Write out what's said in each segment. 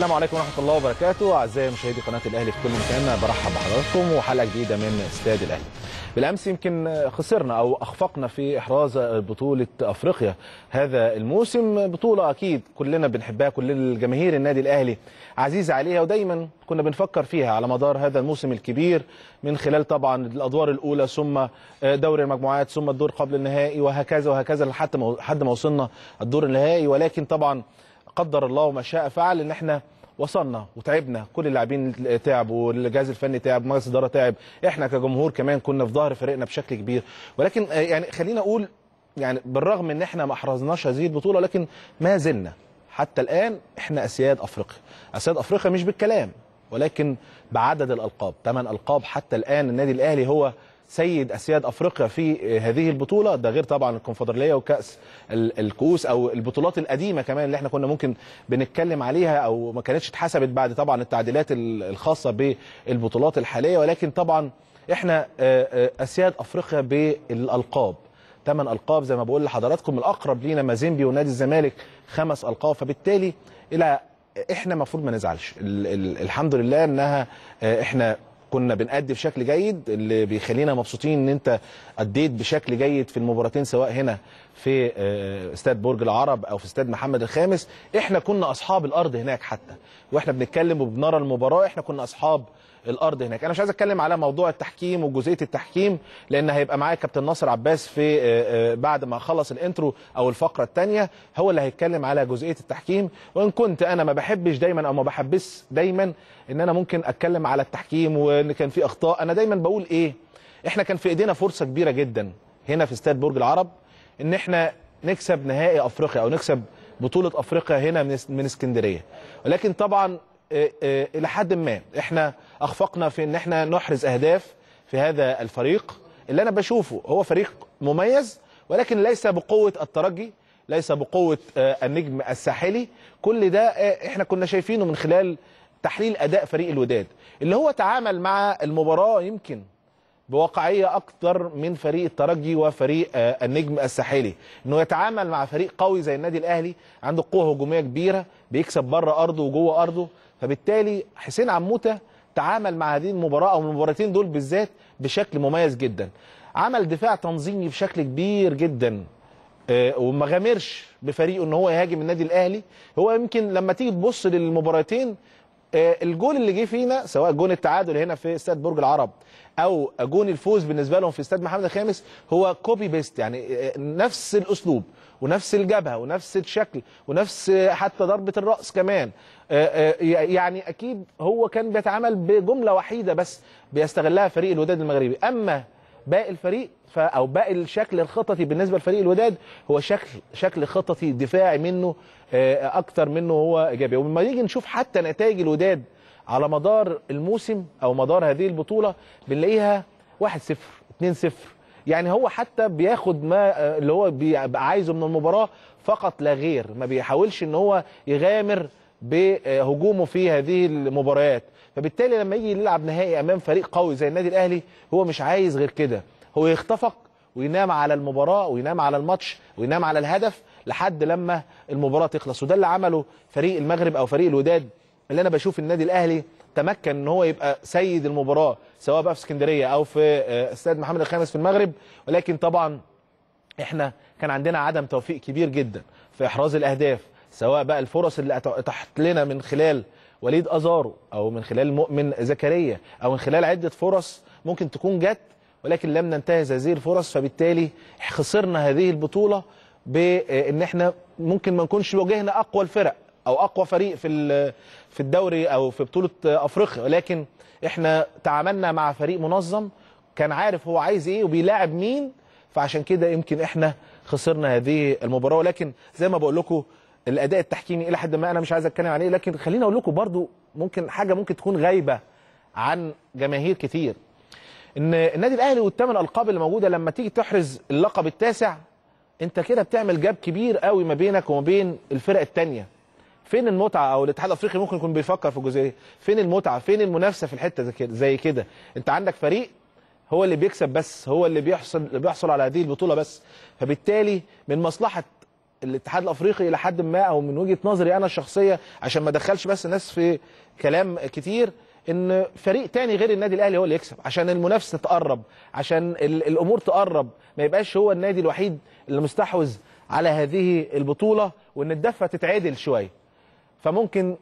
السلام عليكم ورحمه الله وبركاته اعزائي مشاهدي قناه الاهلي في كل مكان برحب بحضراتكم وحلقه جديده من استاد الاهلي بالامس يمكن خسرنا او اخفقنا في احراز بطوله افريقيا هذا الموسم بطوله اكيد كلنا بنحبها كل الجماهير النادي الاهلي عزيزه عليها ودايما كنا بنفكر فيها على مدار هذا الموسم الكبير من خلال طبعا الادوار الاولى ثم دوري المجموعات ثم الدور قبل النهائي وهكذا وهكذا لحد ما وصلنا الدور النهائي ولكن طبعا قدر الله وما شاء فعل ان احنا وصلنا وتعبنا كل اللاعبين تعبوا والجهاز الفني تعب مجلس الاداره تعب احنا كجمهور كمان كنا في ظهر فريقنا بشكل كبير ولكن آه، يعني خلينا اقول يعني بالرغم ان احنا ما احرزناش هذه البطوله لكن ما زلنا حتى الان احنا اسياد افريقيا اسياد افريقيا مش بالكلام ولكن بعدد الالقاب ثمان القاب حتى الان النادي الاهلي هو سيد اسياد افريقيا في هذه البطوله ده غير طبعا الكونفدراليه وكاس الكؤوس او البطولات القديمه كمان اللي احنا كنا ممكن بنتكلم عليها او ما كانتش اتحسبت بعد طبعا التعديلات الخاصه بالبطولات الحاليه ولكن طبعا احنا اسياد افريقيا بالالقاب ثمان القاب زي ما بقول لحضراتكم الاقرب لينا مازيمبي ونادي الزمالك خمس القاب فبالتالي الى احنا المفروض ما نزعلش الحمد لله انها احنا كنا بنأدي بشكل جيد اللي بيخلينا مبسوطين ان انت اديت بشكل جيد في المباراتين سواء هنا في آه، استاد برج العرب او في استاد محمد الخامس احنا كنا اصحاب الارض هناك حتى واحنا بنتكلم وبنرى المباراه احنا كنا اصحاب الارض هناك انا مش عايز اتكلم على موضوع التحكيم وجزئيه التحكيم لان هيبقى معايا كابتن ناصر عباس في آه، آه، بعد ما اخلص الانترو او الفقره الثانيه هو اللي هيتكلم على جزئيه التحكيم وان كنت انا ما بحبش دايما او ما بحبش دايما ان انا ممكن اتكلم على التحكيم وان كان في اخطاء انا دايما بقول ايه احنا كان في ايدينا فرصه كبيره جدا هنا في استاد برج العرب ان احنا نكسب نهائي افريقيا او نكسب بطوله افريقيا هنا من اسكندريه ولكن طبعا إيه، إيه، الى حد ما احنا اخفقنا في ان احنا نحرز اهداف في هذا الفريق اللي انا بشوفه هو فريق مميز ولكن ليس بقوه الترجي ليس بقوه آه، النجم الساحلي كل ده آه، احنا كنا شايفينه من خلال تحليل اداء فريق الوداد اللي هو تعامل مع المباراه يمكن بواقعيه اكتر من فريق الترجي وفريق آه، النجم الساحلي انه يتعامل مع فريق قوي زي النادي الاهلي عنده قوه هجوميه كبيره بيكسب بره ارضه وجوه ارضه فبالتالي حسين عموته تعامل مع هذه المباراة أو المباراتين دول بالذات بشكل مميز جدا عمل دفاع تنظيمي بشكل كبير جدا آه، وما غامرش بفريقه ان هو يهاجم النادي الاهلي هو يمكن لما تيجي تبص للمباراتين آه، الجول اللي جه فينا سواء جون التعادل هنا في استاد برج العرب او جون الفوز بالنسبه لهم في استاد محمد الخامس هو كوبي بيست يعني آه، نفس الاسلوب ونفس الجبهه ونفس الشكل ونفس حتى ضربه الراس كمان آه، يعني اكيد هو كان بيتعامل بجمله وحيده بس بيستغلها فريق الوداد المغربي اما باقي الفريق او باقي الشكل الخططي بالنسبه لفريق الوداد هو شكل شكل خططي دفاعي منه آه، اكتر منه هو ايجابي ولما نيجي نشوف حتى نتائج الوداد على مدار الموسم او مدار هذه البطوله بنلاقيها 1-0 2-0 يعني هو حتى بياخد ما آه، اللي هو عايزه من المباراه فقط لا غير ما بيحاولش ان هو يغامر بهجومه في هذه المباريات فبالتالي لما يجي يلعب نهائي امام فريق قوي زي النادي الاهلي هو مش عايز غير كده هو يخطفك وينام على المباراه وينام على الماتش وينام على الهدف لحد لما المباراه تخلص وده اللي عمله فريق المغرب او فريق الوداد اللي انا بشوف النادي الاهلي تمكن ان هو يبقى سيد المباراه سواء بقى في اسكندريه او في آه، استاد محمد الخامس في المغرب ولكن طبعا احنا كان عندنا عدم توفيق كبير جدا في احراز الاهداف سواء بقى الفرص اللي اتاحت لنا من خلال وليد ازارو او من خلال مؤمن زكريا او من خلال عده فرص ممكن تكون جت ولكن لم ننتهز هذه الفرص فبالتالي خسرنا هذه البطوله بان احنا ممكن ما نكونش واجهنا اقوى الفرق او اقوى فريق في في الدوري او في بطوله افريقيا ولكن احنا تعاملنا مع فريق منظم كان عارف هو عايز ايه وبيلاعب مين فعشان كده يمكن احنا خسرنا هذه المباراه ولكن زي ما بقول لكم الاداء التحكيمي الى حد ما انا مش عايز اتكلم عليه لكن خليني اقول لكم برضو ممكن حاجه ممكن تكون غايبه عن جماهير كتير ان النادي الاهلي والثمان القاب اللي موجوده لما تيجي تحرز اللقب التاسع انت كده بتعمل جاب كبير قوي ما بينك وما بين الفرق الثانيه فين المتعه او الاتحاد الافريقي ممكن يكون بيفكر في الجزئيه دي فين المتعه فين المنافسه في الحته زي كده انت عندك فريق هو اللي بيكسب بس هو اللي بيحصل بيحصل على هذه البطوله بس فبالتالي من مصلحه الاتحاد الافريقي الى حد ما او من وجهه نظري انا الشخصيه عشان ما ادخلش بس ناس في كلام كتير ان فريق تاني غير النادي الاهلي هو اللي يكسب عشان المنافسه تقرب عشان الامور تقرب ما يبقاش هو النادي الوحيد اللي مستحوذ على هذه البطوله وان الدفه تتعدل شويه فممكن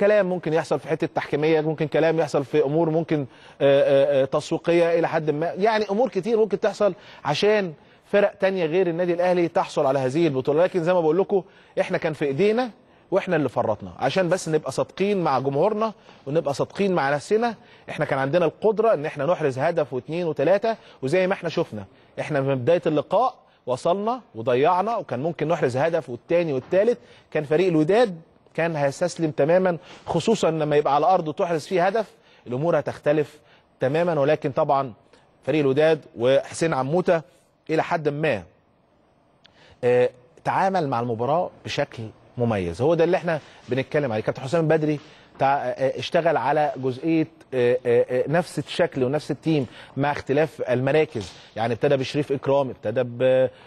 كلام ممكن يحصل في حته تحكيميه ممكن كلام يحصل في امور ممكن آه، آه، آه، تسويقيه الى حد ما يعني امور كتير ممكن تحصل عشان فرق تانية غير النادي الاهلي تحصل على هذه البطوله لكن زي ما بقول لكم احنا كان في ايدينا واحنا اللي فرطنا عشان بس نبقى صادقين مع جمهورنا ونبقى صادقين مع نفسنا احنا كان عندنا القدره ان احنا نحرز هدف واثنين وثلاثه وزي ما احنا شفنا احنا من بدايه اللقاء وصلنا وضيعنا وكان ممكن نحرز هدف والثاني والثالث كان فريق الوداد كان هيستسلم تماما خصوصا لما يبقى على ارضه تحرز فيه هدف الامور هتختلف تماما ولكن طبعا فريق الوداد وحسين عموته الى حد ما آه، تعامل مع المباراه بشكل مميز هو ده اللي احنا بنتكلم عليه كابتن حسام بدري آه، اشتغل على جزئيه آه، نفس الشكل ونفس التيم مع اختلاف المراكز يعني ابتدى بشريف اكرام ابتدى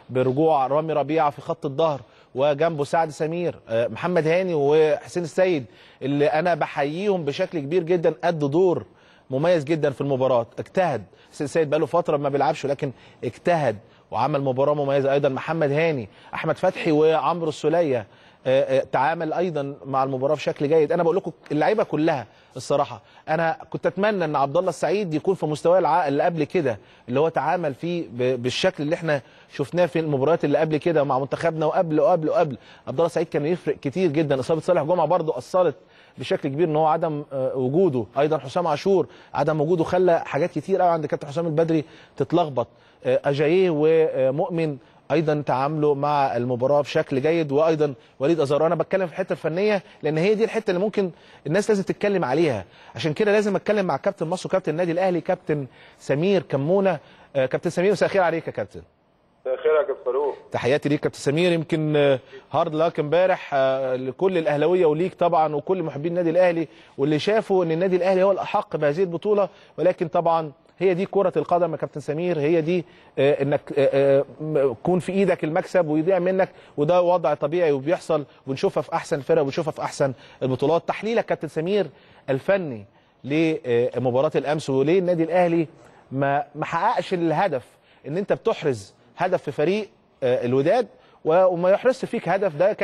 برجوع رامي ربيعه في خط الظهر وجنبه سعد سمير محمد هاني وحسين السيد اللي انا بحييهم بشكل كبير جدا قد دور مميز جدا في المباراه اجتهد حسين سيد بقاله فتره ما بيلعبش ولكن اجتهد وعمل مباراه مميزه ايضا محمد هاني احمد فتحي وعمرو السوليه آه، آه، تعامل ايضا مع المباراه بشكل جيد انا بقول لكم اللعيبه كلها الصراحه انا كنت اتمنى ان عبد الله السعيد يكون في مستواه اللي قبل كده اللي هو تعامل فيه بالشكل اللي احنا شفناه في المباريات اللي قبل كده مع منتخبنا وقبل وقبل وقبل عبد الله السعيد كان يفرق كتير جدا اصابه صالح جمعه برضه اثرت بشكل كبير ان هو عدم آه، وجوده ايضا حسام عاشور عدم وجوده خلى حاجات كتير قوي عند كابتن حسام البدري تتلخبط اجاييه ومؤمن ايضا تعامله مع المباراه بشكل جيد وايضا وليد ازار انا بتكلم في الحته الفنيه لان هي دي الحته اللي ممكن الناس لازم تتكلم عليها عشان كده لازم اتكلم مع كابتن مصر وكابتن النادي الاهلي كابتن سمير كمونه آه، كابتن سمير مساء الخير عليك يا كابتن مساء الخير يا كابتن فاروق تحياتي ليك كابتن سمير يمكن هارد آه، لاك امبارح آه، لكل الاهلاويه وليك طبعا وكل محبين النادي الاهلي واللي شافوا ان النادي الاهلي هو الاحق بهذه البطوله ولكن طبعا هي دي كرة القدم يا كابتن سمير هي دي آه، انك تكون آه، آه، في ايدك المكسب ويضيع منك وده وضع طبيعي وبيحصل ونشوفها في احسن فرق ونشوفها في احسن البطولات تحليلك كابتن سمير الفني لمباراة الامس وليه النادي الاهلي ما ما حققش الهدف ان انت بتحرز هدف في فريق الوداد وما يحرزش فيك هدف ده